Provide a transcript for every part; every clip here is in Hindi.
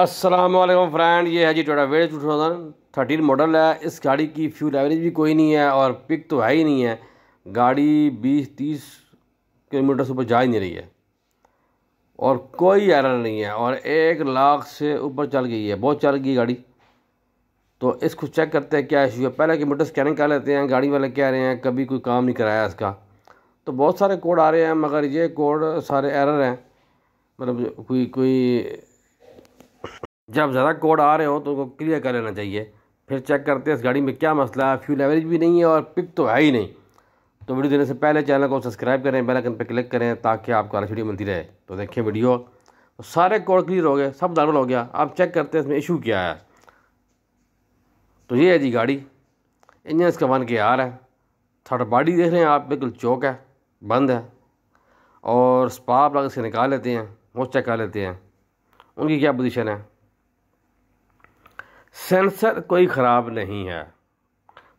असलम फ्रेंड ये है जी टोटा वेट टू थाउजेंड थर्टीन मॉडल है इस गाड़ी की फ्यूल एवरेज भी कोई नहीं है और पिक तो है ही नहीं है गाड़ी बीस तीस किलोमीटर से ऊपर जा ही नहीं रही है और कोई एरर नहीं है और एक लाख से ऊपर चल गई है बहुत चल गई गाड़ी तो इसको चेक करते हैं क्या इशू है पहले किलोमीटर स्कैनिंग कर लेते हैं गाड़ी वाले कह रहे हैं कभी कोई काम नहीं कराया इसका तो बहुत सारे कोड आ रहे हैं मगर ये कोड सारे एरर हैं मतलब कोई कोई जब ज़्यादा कोड आ रहे हो तो उनको क्लियर कर लेना चाहिए फिर चेक करते हैं इस गाड़ी में क्या मसला है फ्यूल एवरेज भी नहीं है और पिक तो है ही नहीं तो वीडियो देने से पहले चैनल को सब्सक्राइब करें बेल आइकन पर क्लिक करें ताकि आपको हर वीडियो मिलती रहे तो देखें वीडियो तो सारे कोड क्लियर हो गए सब नॉर्मल हो गया आप चेक करते हैं इसमें इशू क्या है तो ये है जी गाड़ी इंजन इसका वन के रहा है थर्ड बॉडी देख रहे हैं आप बिल्कुल चौक है बंद है और स्पार्क लग इसके निकाल लेते हैं वो चेक कर लेते हैं उनकी क्या पोजीशन है सेंसर कोई ख़राब नहीं है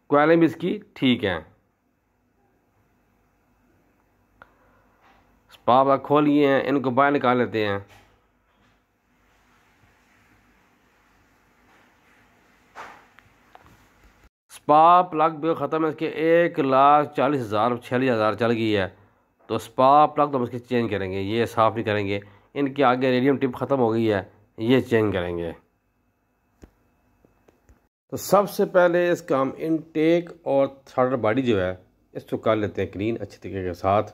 क्वालिम इसकी ठीक है पापा खोलिए हैं इनको बाहर निकाल लेते हैं स्पा प्लग भी ख़त्म है इसके एक लाख चालीस हज़ार छियालीस हज़ार चल गई है तो स्पा प्लग तो हम इसके चेंज करेंगे ये साफ़ नहीं करेंगे इनके आगे रेडियम टिप ख़त्म हो गई है ये चेंज करेंगे तो सबसे पहले इसका हम इनटेक और थर्ड बॉडी जो है इसको कर लेते हैं क्लीन अच्छे तरीके के साथ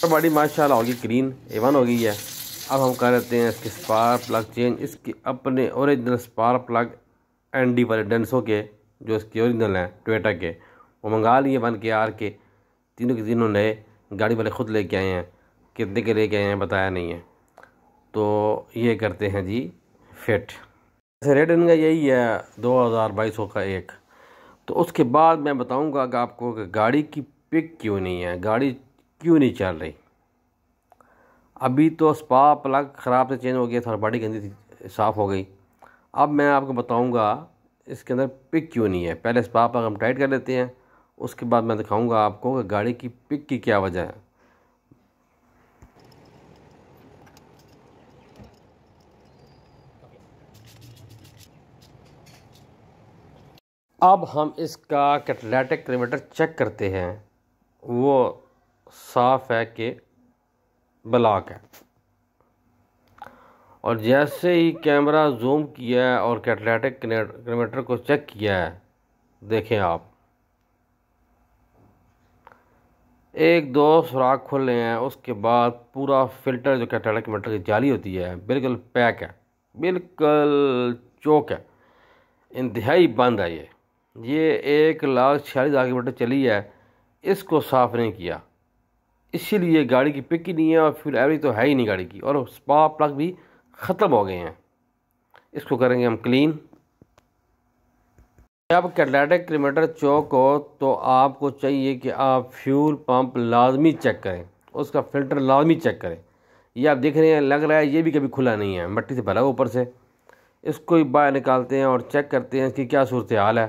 तो बॉडी माशाल्लाह होगी ग्रीन एवन हो गई है अब हम कर लेते हैं इसके स्पार प्लग चेंज इसके अपने original spark plug and D वाले डेंसो के जो इसके ओरिजिनल हैं टोटा के वो मंगा लिए बन के आर के तीनों के तीनों नए गाड़ी वाले खुद लेके आए हैं कितने के लेके आए हैं बताया नहीं है तो ये करते हैं जी फिट ऐसे रेट इनका यही है दो हज़ार बाईस सौ का एक तो उसके बाद मैं बताऊँगा कि आपको गाड़ी की पिक क्यों नहीं है गाड़ी क्यों नहीं चल रही अभी तो स्पा प्लग ख़राब से चेंज हो गया थोड़ा पार्टी गंदी साफ़ हो गई अब मैं आपको बताऊंगा इसके अंदर पिक क्यों नहीं है पहले स्पा प्लग हम टाइट कर लेते हैं उसके बाद मैं दिखाऊंगा आपको कि गाड़ी की पिक की क्या वजह है अब हम इसका कैटलेटिक किलोमीटर चेक करते हैं वो साफ है कि ब्लॉक है और जैसे ही कैमरा जूम किया है और कैटलेटिक किलोमीटर को चेक किया है देखें आप एक दो सुराख खुले हैं उसके बाद पूरा फिल्टर जो कैटलेटिक किलोमीटर की जाली होती है बिल्कुल पैक है बिल्कुल चौक है इंतहाई बंद है ये ये एक लाख छियालीस हज़ार किलोमीटर चली है इसको साफ़ नहीं किया इसीलिए गाड़ी की पिक ही नहीं है और फ्यूल एवरेज तो है ही नहीं गाड़ी की और स्पार्क प्लग भी ख़त्म हो गए हैं इसको करेंगे हम क्लीन जब कैटलेटिक किलोमीटर चौक हो तो आपको चाहिए कि आप फ्यूल पंप लाजमी चेक करें उसका फ़िल्टर लाजमी चेक करें ये आप देख रहे हैं लग रहा है ये भी कभी खुला नहीं है मट्टी से भरा ऊपर से इसको ही बाहर निकालते हैं और चेक करते हैं इसकी क्या सूरत हाल है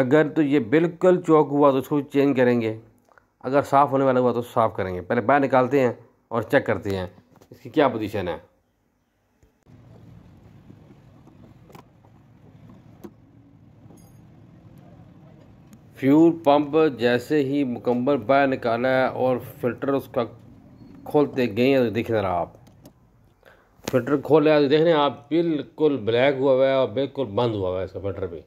अगर तो ये बिल्कुल चौक हुआ तो इसको चेंज करेंगे अगर साफ़ होने वाला हुआ तो साफ़ करेंगे पहले बाहर निकालते हैं और चेक करते हैं इसकी क्या पोजीशन है फ्यूल पंप जैसे ही मुकम्मल बाहर निकाला है और फिल्टर उसका खोलते गए हैं तो दिख रहा आप फिल्टर खोल रहे हैं तो देख रहे हैं आप बिल्कुल ब्लैक हुआ हुआ है और बिल्कुल बंद हुआ हुआ है इसका फिल्टर भी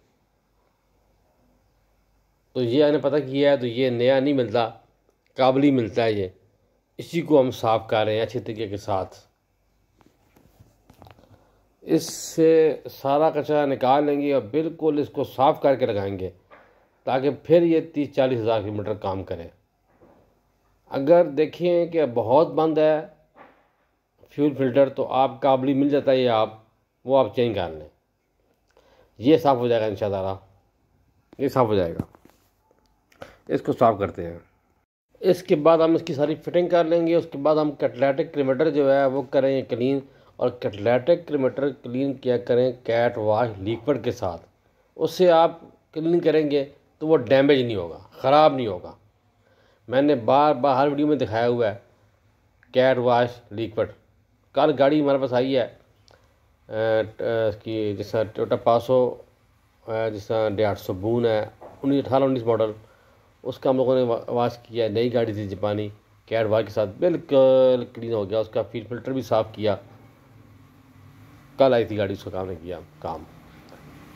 तो ये हमने पता किया है तो ये नया नहीं मिलता काबली मिलता है ये इसी को हम साफ कर रहे हैं अच्छे तरीके के साथ इससे सारा कचरा निकाल लेंगे और बिल्कुल इसको साफ़ करके लगाएंगे ताकि फिर ये तीस चालीस हज़ार किलोमीटर काम करें अगर देखें कि बहुत बंद है फ्यूल फिल्टर तो आप काबली मिल जाता है ये आप वो आप चेंज कर लें ये साफ़ हो जाएगा इन ये साफ़ हो जाएगा इसको साफ़ करते हैं इसके बाद हम इसकी सारी फिटिंग कर लेंगे उसके बाद हम कैटलेटिक क्रीमेटर जो है वो करें क्लीन और कैटलेटिक क्रीमेटर क्लीन किया करें कैट वाश लिक्विड के साथ उससे आप क्लीन करेंगे तो वो डैमेज नहीं होगा ख़राब नहीं होगा मैंने बार बार हर वीडियो में दिखाया हुआ है कैट वाश लिक्विड कल गाड़ी हमारे पास आई है इसकी जैसा टोटा पासो जैसा डेढ़ सौ बून है उन्नीस अठारह उन्नीस मॉडल उसका हम लोगों ने वाश किया नई गाड़ी थी जापानी वाह के साथ बिल्कुल क्लीन हो गया उसका फील फिल्टर भी साफ़ किया कल आई थी गाड़ी उसका काम ने किया काम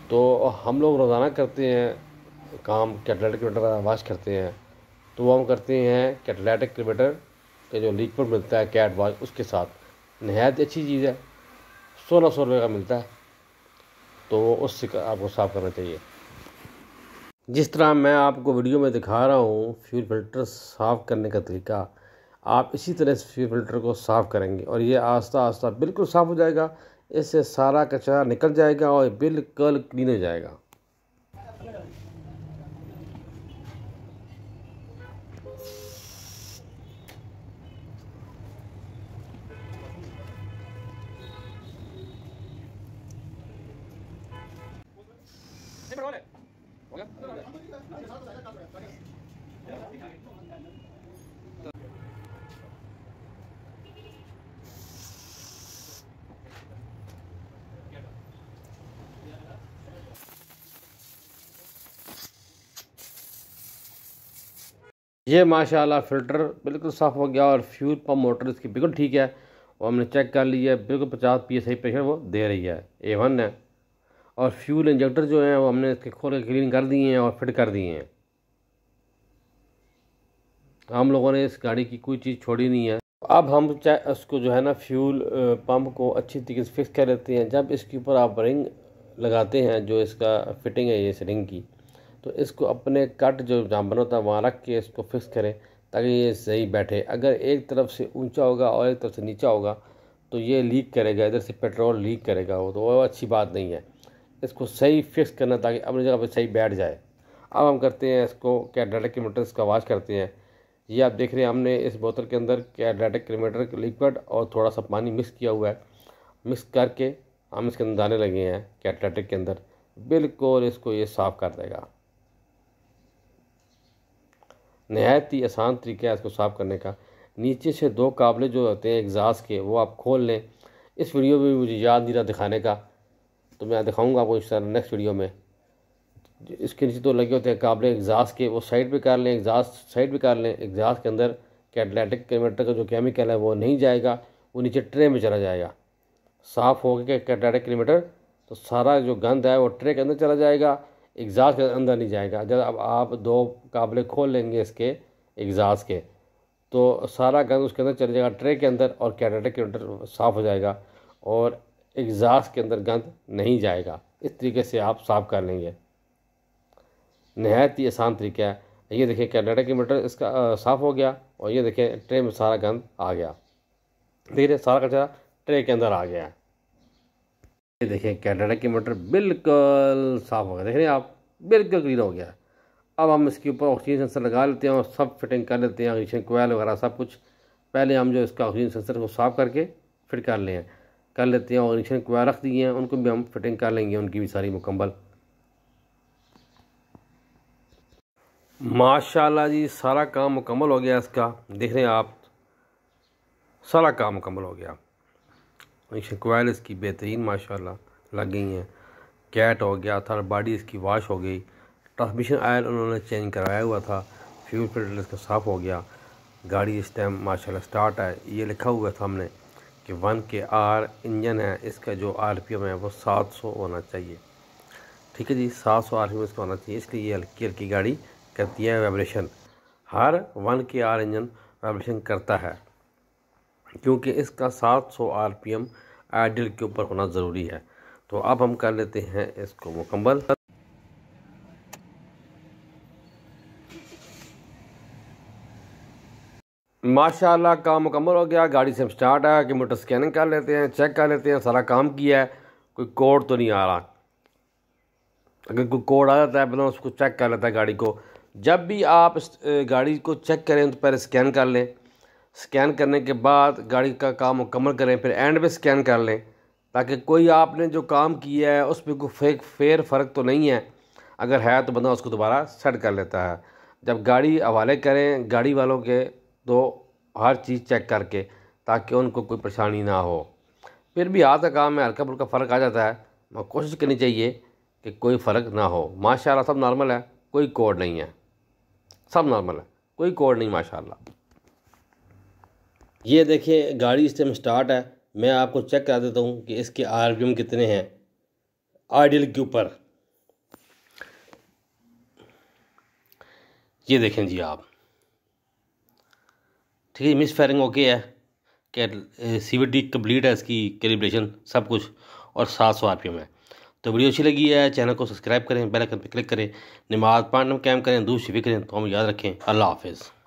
तो हम लोग रोज़ाना करते हैं काम कैटलेटिक किलोमीटर वाश करते हैं तो वो हम करते हैं कैटलेटिक किलोमीटर का जो लीक पर मिलता है कैट वाश उसके साथ नहायत अच्छी चीज़ है सोलह सौ रुपये का मिलता है तो उससे आपको साफ़ करना चाहिए जिस तरह मैं आपको वीडियो में दिखा रहा हूँ फ्यूल फिल्टर साफ़ करने का तरीका आप इसी तरह से फ्यूल फिल्टर को साफ़ करेंगे और ये आस्ता आस्ता बिल्कुल साफ़ हो जाएगा इससे सारा कचरा निकल जाएगा और बिल्कुल क्लीन हो जाएगा ये माशाल्लाह फ़िल्टर बिल्कुल साफ़ हो गया और फ्यूल पम्प मोटर इसकी बिल्कुल ठीक है और हमने चेक कर लिया है बिल्कुल पचास पी एस आई प्रेशर वो दे रही है ए वन है और फ्यूल इंजेक्टर जो हैं वो हमने इसके खोल के क्लीन कर दिए हैं और फिट कर दिए हैं हम लोगों ने इस गाड़ी की कोई चीज़ छोड़ी नहीं है अब हम चाहे उसको जो है ना फ्यूल पम्प को अच्छी तरीके से फिक्स कर लेते हैं जब इसके ऊपर आप रिंग लगाते हैं जो इसका फिटिंग है इस रिंग की तो इसको अपने कट जो जहाँ बना होता है वहाँ रख के इसको फिक्स करें ताकि ये सही बैठे अगर एक तरफ से ऊंचा होगा और एक तरफ से नीचा होगा तो ये लीक करेगा इधर से पेट्रोल लीक करेगा वो तो वो अच्छी बात नहीं है इसको सही फिक्स करना ताकि अपनी जगह पर सही बैठ जाए अब हम करते हैं इसको कैडेटिक किलोमीटर इसका वाश करते हैं ये आप देख रहे हैं हमने इस बोतल के अंदर कैडेटिक किलोमीटर लिक्विड और थोड़ा सा पानी मिक्स किया हुआ है मिक्स करके हम इसके अंदर डालने लगे हैं कैडेटिक के अंदर बिल्कुल इसको ये साफ़ कर देगा नहायत ही आसान तरीका है इसको साफ़ करने का नीचे से दो काबले जो होते हैं एग्जास के वो आप खोल लें इस वीडियो में भी मुझे याद नहीं रहा दिखाने का तो मैं दिखाऊंगा आपको इस तरह नेक्स्ट वीडियो में इसके नीचे तो लगे होते हैं काबले एग्जास के वो साइड पे कर लें एग्जास साइड पे कर लें एग्जास के अंदर कैटलेटिक कन्वर्टर का जो केमिकल है वो नहीं जाएगा वो नीचे ट्रे में चला जाएगा साफ़ हो गया कैटलेटिक किलोमीटर तो सारा जो गंद है वो ट्रे के अंदर चला जाएगा एग्ज़ास के अंदर नहीं जाएगा जब अब आप दो काबले खोल लेंगे इसके एग्ज़ास के तो सारा गंद उसके अंदर चले जाएगा ट्रे के अंदर और कैटेटर के अंदर साफ़ हो जाएगा और एग्ज़ास के अंदर गंद नहीं जाएगा इस तरीके से आप साफ़ कर लेंगे नहायत ही आसान तरीका है ये देखिए कैनेडा के मीटर इसका साफ़ हो गया और ये देखें ट्रे में सारा गंद आ गया धीरे सारा कचरा ट्रे के अंदर आ गया है ये देखिए कैनेडा की मोटर बिल्कुल साफ़ हो गया देख रहे हैं आप बिल्कुल क्लीन हो गया अब हम इसके ऊपर ऑक्सीजन सेंसर लगा लेते हैं और सब फिटिंग कर लेते हैं ऑक्सीजन कोयल वगैरह सब कुछ पहले हम जो इसका ऑक्सीजन सेंसर को साफ़ करके फिट कर लें कर लेते हैं ऑक्सीजन कोयल रख दिए हैं उनको भी हम फिटिंग कर लेंगे उनकी भी सारी मुकम्मल माशाला जी सारा काम मुकम्मल हो गया इसका देख रहे हैं आप सारा काम मुकम्मल हो गया शिकवाइल कोयल इसकी बेहतरीन माशाल्लाह लग गई हैं कैट हो गया था बॉडी इसकी वाश हो गई ट्रांसमिशन आयल उन्होंने चेंज करवाया हुआ था फ्यूल फिल्टर इसका साफ़ हो गया गाड़ी इस टाइम माशाल्लाह स्टार्ट है ये लिखा हुआ था हमने कि वन के आर इंजन है इसका जो आर पी एम है वो सात सौ होना चाहिए ठीक है जी सात सौ आर पी एम इसका होना चाहिए इसलिए ये हल्की हल्की गाड़ी करती है वाइब्रेशन हर one K R engine vibration करता है क्योंकि इसका 700 आरपीएम आइडल के ऊपर होना ज़रूरी है तो अब हम कर लेते हैं इसको मुकम्मल माशाल्लाह काम मुकम्मल हो गया गाड़ी से हम स्टार्ट आया कि मोटर स्कैनिंग कर लेते हैं चेक कर लेते हैं सारा काम किया है कोई कोड तो नहीं आ रहा अगर कोई कोड आ जाता है बता उसको चेक कर लेता है गाड़ी को जब भी आप गाड़ी को चेक करें तो पहले स्कैन कर लें स्कैन करने के बाद गाड़ी का काम मुकम्मल करें फिर एंड पे स्कैन कर लें ताकि कोई आपने जो काम किया है उस पर कोई फेक फेर फ़र्क तो नहीं है अगर है तो बंदा उसको दोबारा सेट कर लेता है जब गाड़ी हवाले करें गाड़ी वालों के तो हर चीज़ चेक करके ताकि उनको कोई परेशानी ना हो फिर भी हाथ का काम में हल्का फुल्का फ़र्क आ जाता है मगर कोशिश करनी चाहिए कि कोई फ़र्क ना हो माशाल्लाह सब नॉर्मल है कोई कोड नहीं है सब नॉर्मल है कोई कोड नहीं माशाल्लाह ये देखिए गाड़ी इस टाइम स्टार्ट है मैं आपको चेक करा देता हूँ कि इसके आर कितने हैं आइडियल के ऊपर ये देखें जी आप ठीक है मिस फायरिंग ओके है क्या सी डी कम्प्लीट है इसकी कैलिब्रेशन सब कुछ और सात सौ आर पी एम है तो वीडियो अच्छी लगी है चैनल को सब्सक्राइब करें बेल आइकन पर क्लिक करें नमाज पांडम कैम करें दूसरी फिक्रें तो हम याद रखें अल्लाह हाफिज़